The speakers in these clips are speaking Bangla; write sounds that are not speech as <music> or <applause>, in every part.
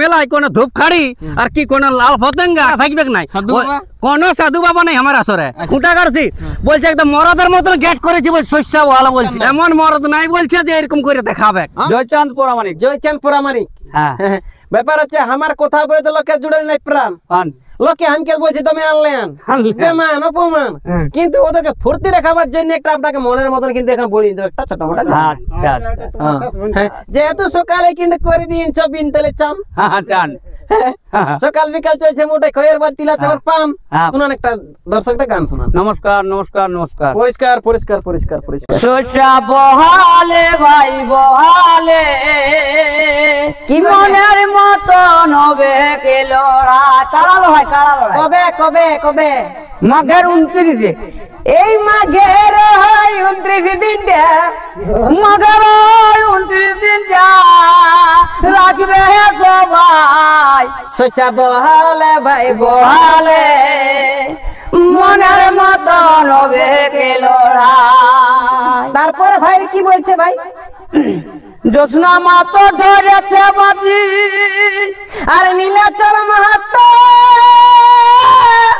মেলায় কোন ধূপখাড়ি আর কি কোন লাল থাকবে নাই কোন সাধু বাবা নাই আমার আসরে আচ্ছা। খুঁটা কাটছি বলছে একদম মরদের মতন গেট করেছি বলছি ওয়ালা এমন মরদ নাই বলছে যে এরকম করে দেখাবে হ্যাঁ? জয়চাঁদ পরামানিক জয়চাঁদ পরামানিক হ্যাঁ <laughs> ব্যাপার হচ্ছে আমার কথা বলে তো লোকের জুড়ে নাই প্রাণ লোকে আমকেল বলছি তুমি আনলেন বেমান অপমান হ্যাঁ। কিন্তু ওদেরকে ফুর্তি রেখাবার জন্য একটা আপনাকে মনের মতন কিন্তু এখন বলি একটা ছোট মোটা আচ্ছা আচ্ছা, আচ্ছা। হ্যাঁ। হ্যাঁ, যেহেতু সকালে কিন্তু করে দিন চবিন তাহলে চাম হ্যাঁ চান হ্যাঁ। সকাল বিকাল চলছে মোটে খয়ের হ্যাঁ। বার তিলা চাবার পাম হ্যাঁ। শুনান একটা দর্শকটা গান শোনা নমস্কার নমস্কার নমস্কার পরিষ্কার পরিষ্কার পরিষ্কার পরিষ্কার সোচা বহালে ভাই বহালে কি মনের মত নবে কে লড়া কারা লড়াই কারা কবে কবে কবে মাঘের উনত্রিশে এই মাঘের হয় উনত্রিশ দিনটা মাঘের হয় উনত্রিশ দিনটা রাখবে সবাই শস্যা বহালে ভাই বহালে মনের মতন হবে তারপরে ভাই কি বলছে ভাই জোসনা মাত ধরেছে বাজি আর নীলাচল মাহাতো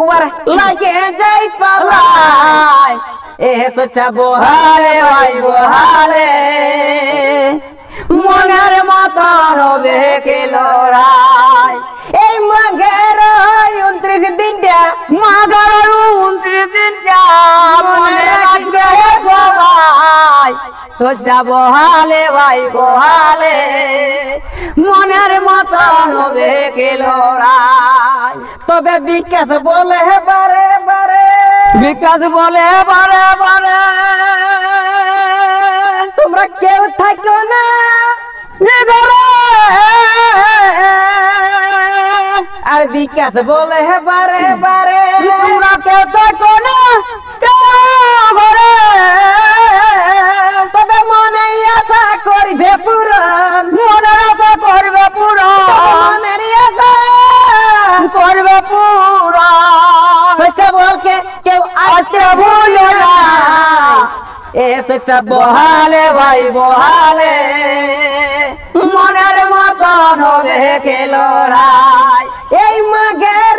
ওয়ার লাগে যাই পালাই এ সোচা বহারে ভাই বহারে মনের মত হবে কে লড়াই এই মাঘের উনত্রিশ দিনটা মাঘের উনত্রিশ দিনটা মনে সোজা বহালে ভাই বহালে মনের মত হবে লড়াই তবে বিকাশ বলে বারে বারে বিকাশ বলে বারে বারে তোমরা কেউ থাকো না আর বিকাশ বলে বারে বারে তোমরা কেউ থাকো না আর বাপুরা সচ্চা বলকে কেও astrocyte bolo na এ সচ্চা ভালে ভাই ভালে মনের মত হবে কে লড়াই এই মাগের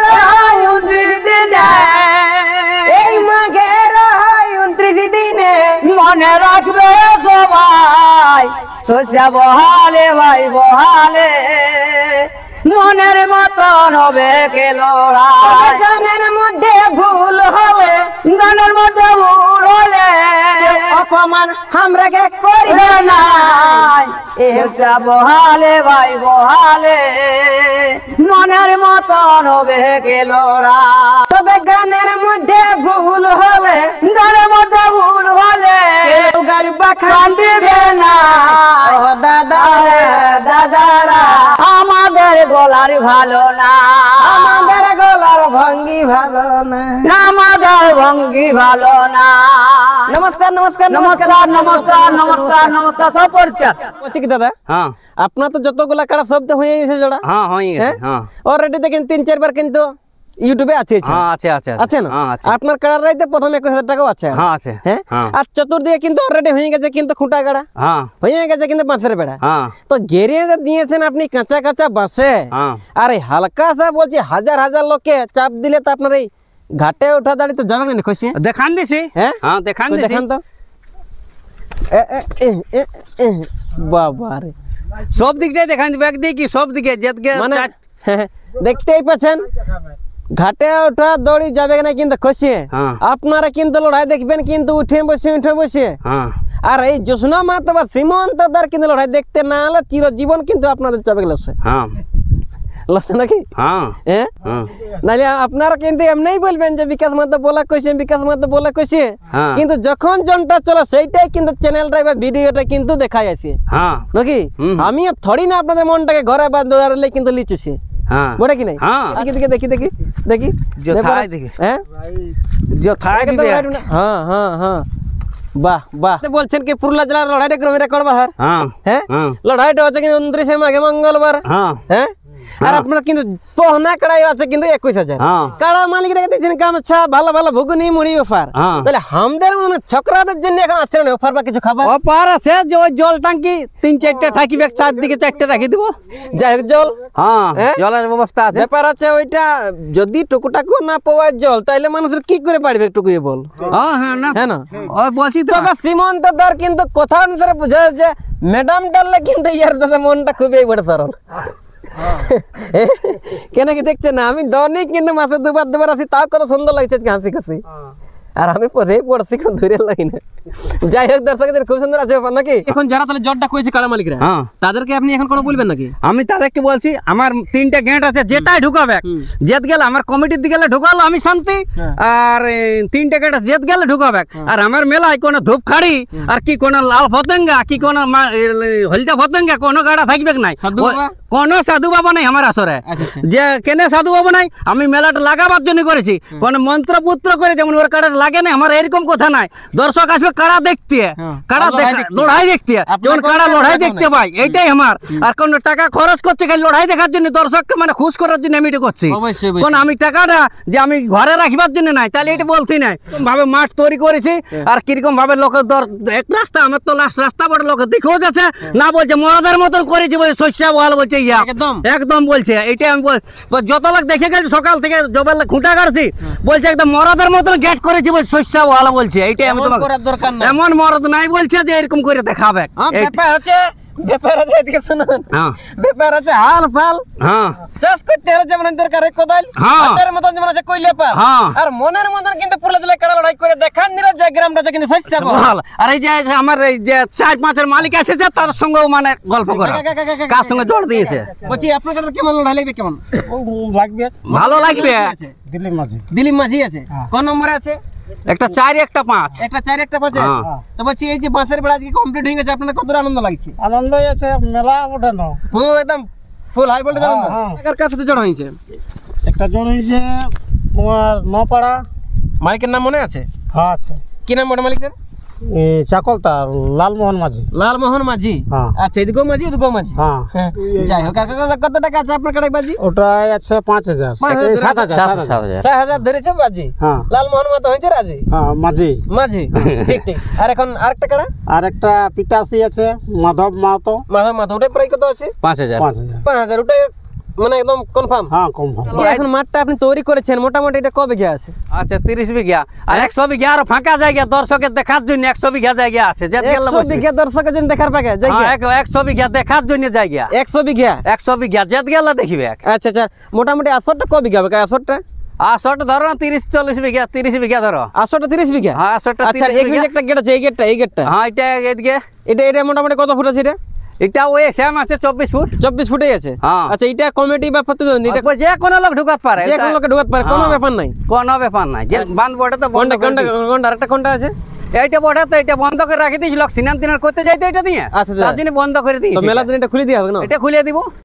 ভাই সোজা বহালে ভাই বহালে মনের মতন হবে গানের মধ্যে ভুল হলে গানের মধ্যে ভুল হলে অপমান আমরা কে করবে না এসা বহালে ভাই বহালে মনের মতন হবে খেলোড়া তবে গানের মধ্যে ভুল হলে গানের মধ্যে ভুল বাখান দিবে না ও দাদা রে দাদা রে আমাদের গলার ভালো না আমাদের গলার ভঙ্গি ভালো না আমাদের ভঙ্গি ভালো না নমস্কার নমস্কার নমস্কার নমস্কার নমস্কার সব পরিষ্কার ওছি কি দাদা হ্যাঁ আপনা তো যত গুলা কথা সব তো হয়ে গেছে জড়া হ্যাঁ হই গেছে হ্যাঁ অলরেডি দেখেন তিন চার বার কিন্তু ইউটিউবে আছে আছে হ্যাঁ আছে আছে আছে না আছে আপনার কাড়ার রাইতে প্রথম একুশ টাকাও আছে হ্যাঁ আছে হ্যাঁ আর চতুর্দিকে কিন্তু অলরেডি হয়ে গেছে কিন্তু খুঁটা গড়া হ্যাঁ হয়ে গেছে কিন্তু পাঁচের বেড়া হ্যাঁ তো গেরে দিয়েছেন আপনি কাঁচা কাঁচা বাসে হ্যাঁ আরে হালকা সা বলছি হাজার হাজার লোকে চাপ দিলে তো আপনার এই ঘাটে ওঠা দাঁড়ি তো যাবেন না খুশি দেখান দিছি হ্যাঁ হ্যাঁ দেখান দিছি দেখান তো এ এ এ এ বাবা রে সব দিকটাই দেখান দিব একদিকে সব দিকে যেদিকে মানে দেখতেই পাচ্ছেন ঘাটে ওঠা দৌড়ি যাবে না কিন্তু খসিয়ে হ্যাঁ। আপনারা কিন্তু লড়াই দেখবেন কিন্তু উঠে বসে উঠে বসে হ্যাঁ। আর এই জোসনা মাতো বা সীমন্ত দার কিন্তু লড়াই দেখতে না হলে চিরজীবন কিন্তু আপনাদের চবে গেছে হ্যাঁ। আপনারা কিন্তু এমনিই বলবেন যে বিকাশ মাতো বলা কইছে বিকাশ মাতো বলা কইছে কিন্তু যখন জনটা চলে সেইটাই কিন্তু চ্যানেলটা বা ভিডিওটা কিন্তু দেখা যাচ্ছে নাকি আমিও থরি না আপনাদের মনটাকে ঘরে বা দৌড়ালে কিন্তু লিচুছি हां बड़ा कि नहीं हां देखि देखि देखि देखि देखि लड़ाई बाहर हाँ। हाँ। लड़ाई तो अच्छा मंगलवार हाँ। আর হ্যাঁ। আপনার কিন্তু পহনা আছে কিন্তু একুশ হাজার হ্যাঁ। কাড়া মালিক ভালো ভালো ভুগুনি মুড়ি অফার হ্যাঁ। তাহলে আমাদের মনে ছকরাদের জন্য এখন আছে না অফার বা কিছু খাবার অফার আছে যে ওই জল ট্যাঙ্কি তিন থাকি ব্যাগ রাখি দেবো যাই জল হ্যাঁ জলের ব্যবস্থা আছে ব্যাপার আছে ওইটা যদি টুকুটাকু না পাওয়া জল তাহলে মানুষের কি করে পারবে টুকুয়ে বল হ্যাঁ না হ্যাঁ না বলছি তো সীমন্ত দর কিন্তু কথা অনুসারে যাচ্ছে যে ডাললে কিন্তু ইয়ার দাদা মনটা খুবই বড় সরল <laughs> কেন কি দেখছে না আমি দনিক কিন্তু মাসে দুবার দুবার আছি তাও কত সুন্দর লাগছে হাসি খাসি আর আমি পরে পড়ছি কোন ধরে লাগি না যাই হোক দর্শকদের খুব সুন্দর আছে ব্যাপার নাকি এখন যারা তাহলে জটটা কইছে কাড়া মালিকরা হ্যাঁ। তাদেরকে আপনি এখন কোনো বলবেন নাকি আমি তাদেরকে বলছি আমার তিনটা গেট আছে যেটাই ঢুকাবে জেত গেলে আমার কমিটির দিকে ঢুকালো আমি শান্তি হ্যাঁ। আর তিনটা গেট জেত গেলে ঢুকাবে হ্যাঁ। আর আমার মেলায় কোনো ধূপ খাড়ি আর কি কোনো লাল ফতেঙ্গা কি কোনো হলদা ফতেঙ্গা কোনো গাড়া থাকবে নাই কোন সাধু বাবা নাই আমার আসরে আচ্ছা, আচ্ছা। যে কেনে সাধু বাবা নাই আমি মেলাটা লাগাবার জন্য করেছি কোন মন্ত্র পুত্র করে যেমন ওর কাটা লাগে না আমার এরকম কথা নাই দর্শক আসবে কারা দেখতে হ্যাঁ। কারা লড়াই দেখতে যেমন কারা লড়াই দেখতে পাই এইটাই আমার আর কোন টাকা খরচ করছে খালি লড়াই দেখার জন্য দর্শককে মানে খুশ করার জন্য আমি এটা করছি কোন আমি টাকাটা যে আমি ঘরে রাখবার জন্য নাই তাহলে এটা বলতে নাই ভাবে মাঠ তৈরি করেছি হ্যাঁ। আর কিরকম ভাবে লোকের দর এক রাস্তা আমার তো লাস্ট রাস্তা বড় লোকের দেখেও যাচ্ছে হ্যাঁ। না বলছে মরাদার মতন করেছি বলছে শস্য বল বলছে ইয়া একদম বলছে এটাই আমি যত লোক দেখে গেছি সকাল থেকে জবের খুঁটা কাটছি বলছে একদম মরাদার মতন গেট করেছি বলছে এইটাই আমি তোমাকে এমন মরদ নাই বলছে যে এরকম করে দেখাবে চার পাঁচের মালিক আছে তার সঙ্গে মানে গল্প করে কার সঙ্গে জোর দিয়েছে বলছি আপনার কেমন লড়াই লাগবে কেমন লাগবে ভালো লাগবে দিলীপ মাঝি দিলীপ মাঝি আছে হ্যাঁ। কোন নম্বরে আছে একটা চার একটা পাঁচ একটা চার একটা পাঁচ হ্যাঁ। আচ্ছা। তো বলছি এই যে বাসের বেড়া আজকে কমপ্লিট হয়ে গেছে আপনার কত আনন্দ লাগছে আনন্দ আছে মেলা ওঠানো পুরো একদম ফুল হাই ভোল্টেজ আনন্দ হ্যাঁ, হ্যাঁ। কার কার সাথে জড় হয়েছে একটা জড় হয়েছে তোমার নপাড়া মালিকের নাম মনে আছে হ্যাঁ আছে কি নাম বড় মালিকের চাকলতা লালমোহন মাঝি লালমোহন মাঝি হ্যাঁ। আচ্ছা এদিকে মাঝি ওদিকে মাঝি হ্যাঁ। হ্যাঁ। যাই হোক কত টাকা আছে আপনার কাটাই বাজি ওটাই আছে পাঁচ হাজার সাত হাজার সাত হাজার ধরেছে বাজি লালমোহন মাতো হয়েছে রাজি মাঝি মাঝি ঠিক ঠিক আর এখন আরেকটা কাটা আর একটা পিতাশ্রী আছে মাধব মাহাতো মাধব মাহাতো ওটাই প্রায় কত আছে পাঁচ হাজার পাঁচ হাজার পাঁচ হাজার ওটাই মানে একদম কনফার্ম হ্যাঁ কনফার্ম এখন মাঠটা আপনি তৈরি করেছেন মোটামুটি এটা কবে গিয়া আছে আচ্ছা 30 বিঘা আর 100 বিঘা আর ফাঁকা জায়গা দর্শকের দেখার জন্য 100 বিঘা জায়গা আছে যে 100 বিঘা জন্য দেখার পাকে জায়গা হ্যাঁ 100 বিঘা দেখার জন্য জায়গা 100 বিঘা 100 বিঘা যেত গেল দেখিবে আচ্ছা আচ্ছা মোটামুটি আসরটা কবে গিয়া হবে আসরটা আসরটা ধরো তিরিশ চল্লিশ বিঘা তিরিশ বিঘা ধরো আসরটা তিরিশ বিঘা হ্যাঁ আসরটা আচ্ছা গেট আছে এই গেটটা এই গেটটা হ্যাঁ এটা এদিকে এটা এটা মোটামুটি কত ফুট আছে এটা এটা ওই সেম আছে 24 ফুট 24 ফুটই আছে হ্যাঁ। আচ্ছা এটা কমিটি বা প্রতিদ্বন্দ্বী এটা যে কোন লোক ঢুকাত পারে যে কোন লোক ঢুকাত পারে হ্যাঁ। কোনো ব্যাপার নাই কোন ব্যাপার নাই যে হ্যাঁ। বাঁধ বড়টা তো কোনটা কোনটা কোনটা আরেকটা কোনটা আছে এইটা বড় তো এটা বন্ধ করে রাখি লোক সিনান তিনার করতে যাইতে এটা দিয়ে আচ্ছা তার আচ্ছা। জন্য বন্ধ করে দিয়েছি তো মেলা দিন এটা খুলে দিয়ে হবে না এটা খুলে দিব